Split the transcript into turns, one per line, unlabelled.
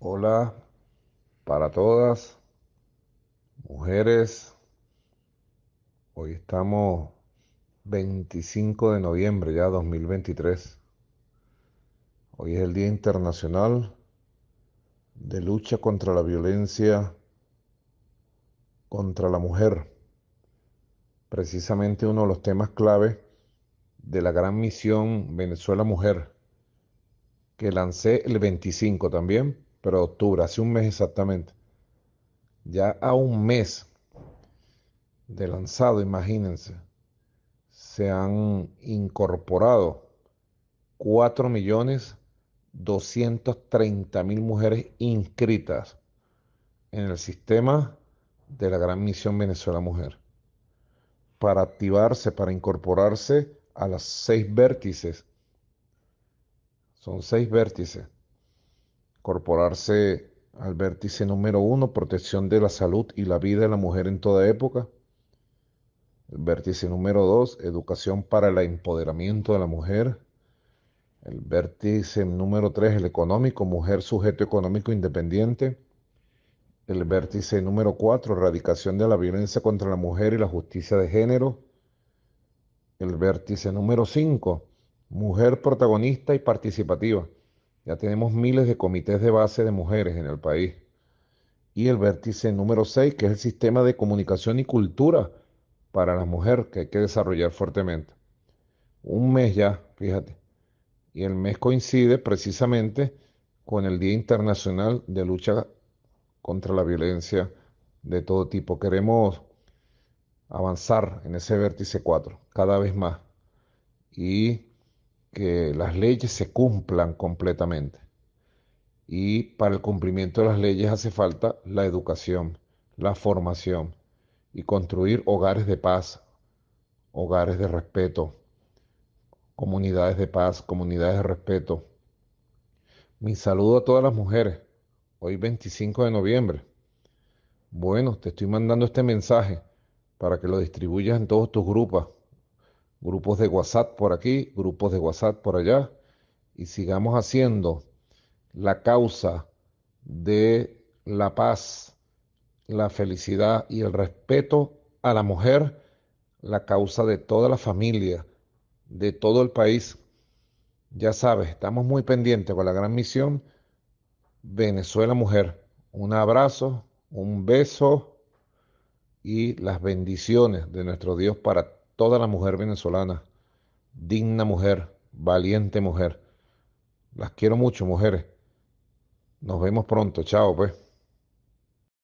Hola para todas, mujeres. Hoy estamos 25 de noviembre ya 2023. Hoy es el Día Internacional de Lucha contra la Violencia contra la Mujer. Precisamente uno de los temas clave de la gran misión Venezuela Mujer que lancé el 25 también pero octubre, hace un mes exactamente. Ya a un mes de lanzado, imagínense, se han incorporado 4.230.000 millones mil mujeres inscritas en el sistema de la Gran Misión Venezuela Mujer para activarse, para incorporarse a las seis vértices. Son seis vértices incorporarse al vértice número uno, protección de la salud y la vida de la mujer en toda época. El vértice número dos, educación para el empoderamiento de la mujer. El vértice número tres, el económico, mujer sujeto económico independiente. El vértice número cuatro, erradicación de la violencia contra la mujer y la justicia de género. El vértice número cinco, mujer protagonista y participativa. Ya tenemos miles de comités de base de mujeres en el país. Y el vértice número 6, que es el sistema de comunicación y cultura para las mujeres que hay que desarrollar fuertemente. Un mes ya, fíjate. Y el mes coincide precisamente con el Día Internacional de Lucha contra la Violencia de todo tipo. Queremos avanzar en ese vértice 4 cada vez más. Y que las leyes se cumplan completamente. Y para el cumplimiento de las leyes hace falta la educación, la formación y construir hogares de paz, hogares de respeto, comunidades de paz, comunidades de respeto. Mi saludo a todas las mujeres, hoy 25 de noviembre. Bueno, te estoy mandando este mensaje para que lo distribuyas en todos tus grupos grupos de WhatsApp por aquí, grupos de WhatsApp por allá, y sigamos haciendo la causa de la paz, la felicidad y el respeto a la mujer, la causa de toda la familia, de todo el país. Ya sabes, estamos muy pendientes con la gran misión Venezuela Mujer. Un abrazo, un beso y las bendiciones de nuestro Dios para toda la mujer venezolana, digna mujer, valiente mujer. Las quiero mucho, mujeres. Nos vemos pronto. Chao, pues.